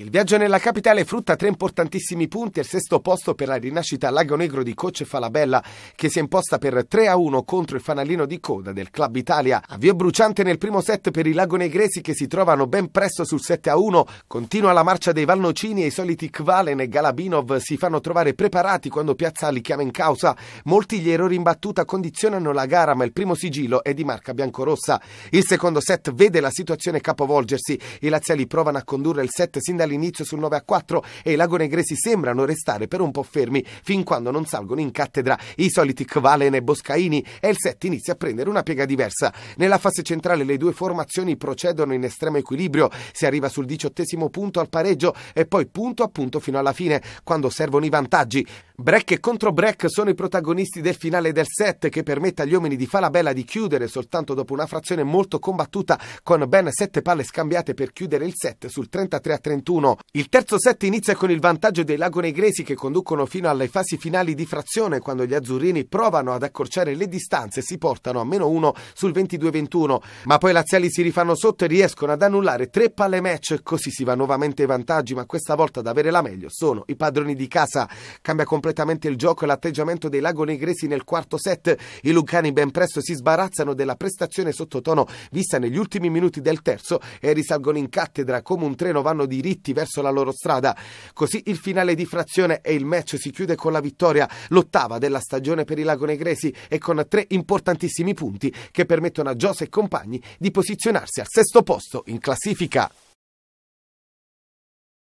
Il viaggio nella capitale frutta tre importantissimi punti e il sesto posto per la rinascita Lago Negro di Coce Falabella che si è imposta per 3 a 1 contro il fanalino di coda del Club Italia. Avvio bruciante nel primo set per i lagonegresi che si trovano ben presto sul 7 a 1. Continua la marcia dei Valnocini e i soliti Kvalen e Galabinov si fanno trovare preparati quando Piazza li chiama in causa. Molti gli errori in battuta condizionano la gara ma il primo sigillo è di marca biancorossa. Il secondo set vede la situazione capovolgersi. I laziali provano a condurre il set sin dal all'inizio sul 9 a 4 e i lagonegresi sembrano restare per un po' fermi fin quando non salgono in cattedra i soliti Kvalen e Boscaini e il set inizia a prendere una piega diversa. Nella fase centrale le due formazioni procedono in estremo equilibrio, si arriva sul diciottesimo punto al pareggio e poi punto a punto fino alla fine, quando servono i vantaggi. Breck e contro Breck sono i protagonisti del finale del set che permette agli uomini di Falabella di chiudere soltanto dopo una frazione molto combattuta con ben 7 palle scambiate per chiudere il set sul 33 a 31 1 Il terzo set inizia con il vantaggio dei Lago Negresi che conducono fino alle fasi finali di frazione quando gli azzurrini provano ad accorciare le distanze e si portano a meno 1 sul 22-21, ma poi i laziali si rifanno sotto e riescono ad annullare tre palle match, così si va nuovamente ai vantaggi, ma questa volta ad avere la meglio sono i padroni di casa. Cambia completamente il gioco e l'atteggiamento dei Lago Negresi nel quarto set. I lucani ben presto si sbarazzano della prestazione sottotono vista negli ultimi minuti del terzo e risalgono in cattedra come un treno vanno diritti spinti verso la loro strada. Così il finale di frazione e il match si chiude con la vittoria, l'ottava della stagione per i lagonegresi e con tre importantissimi punti che permettono a Jose e compagni di posizionarsi al sesto posto in classifica.